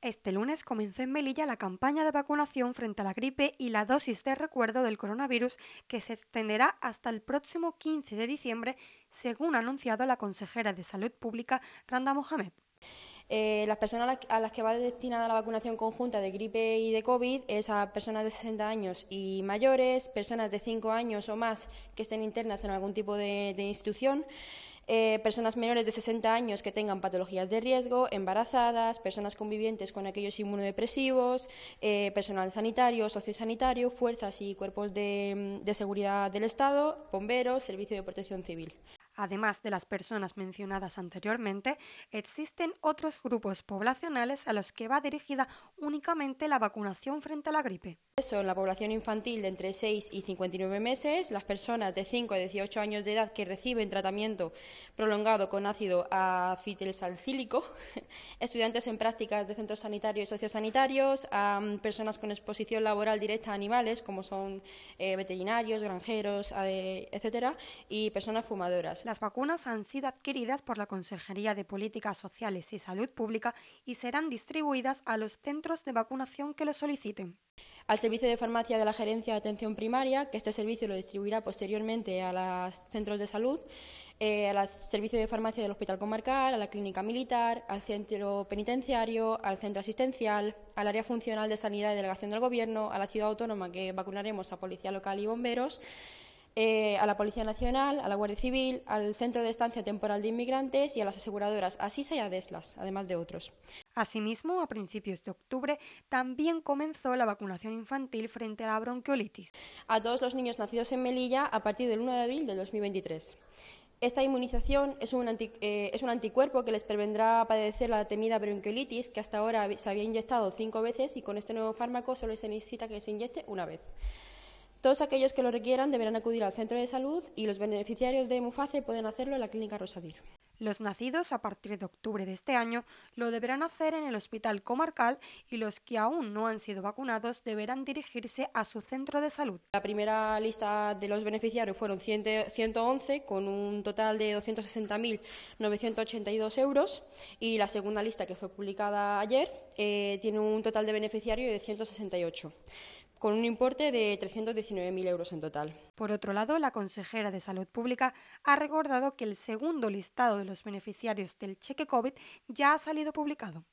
Este lunes comenzó en Melilla la campaña de vacunación frente a la gripe y la dosis de recuerdo del coronavirus que se extenderá hasta el próximo 15 de diciembre, según ha anunciado la consejera de Salud Pública, Randa Mohamed. Eh, las personas a las que va destinada la vacunación conjunta de gripe y de COVID es a personas de 60 años y mayores, personas de 5 años o más que estén internas en algún tipo de institución, eh, personas menores de 60 años que tengan patologías de riesgo, embarazadas, personas convivientes con aquellos inmunodepresivos, eh, personal sanitario, sociosanitario, fuerzas y cuerpos mm, de seguridad del Estado, bomberos, servicio de protección civil. Además de las personas mencionadas anteriormente, existen otros grupos poblacionales a los que va dirigida únicamente la vacunación frente a la gripe. Son la población infantil de entre 6 y 59 meses, las personas de 5 a 18 años de edad que reciben tratamiento prolongado con ácido acetilsalicílico, estudiantes en prácticas de centros sanitarios y sociosanitarios, mm, personas con exposición laboral directa a animales, como son eh, veterinarios, granjeros, eh, etcétera, y personas fumadoras. Las vacunas han sido adquiridas por la Consejería de Políticas Sociales y Salud Pública y serán distribuidas a los centros de vacunación que lo soliciten al servicio de farmacia de la Gerencia de Atención Primaria, que este servicio lo distribuirá posteriormente a los centros de salud, eh, al servicio de farmacia del Hospital Comarcal, a la Clínica Militar, al Centro Penitenciario, al Centro Asistencial, al Área Funcional de Sanidad y Delegación del Gobierno, a la Ciudad Autónoma, que vacunaremos a Policía Local y Bomberos. Eh, a la Policía Nacional, a la Guardia Civil, al Centro de Estancia Temporal de Inmigrantes y a las aseguradoras Asisa y Adeslas, además de otros. Asimismo, a principios de octubre también comenzó la vacunación infantil frente a la bronquiolitis. A todos los niños nacidos en Melilla a partir del 1 de abril de 2023. Esta inmunización eh, es un, anticuerpo que les prevendrá padecer la temida bronquiolitis, que hasta ahora se había inyectado cinco veces y con este nuevo fármaco solo se necesita que se inyecte una vez. Todos aquellos que lo requieran deberán acudir al centro de salud y los beneficiarios de MUFACE pueden hacerlo en la clínica Rosadir. Los nacidos a partir de octubre de este año lo deberán hacer en el hospital comarcal y los que aún no han sido vacunados deberán dirigirse a su centro de salud. La primera lista de los beneficiarios fueron 111 con un total de 260.982 euros y la segunda lista que fue publicada ayer eh, tiene un total de beneficiarios de 168 con un importe de 319.000 euros en total. Por otro lado, la consejera de Salud Pública ha recordado que el segundo listado de los beneficiarios del cheque COVID ya ha salido publicado.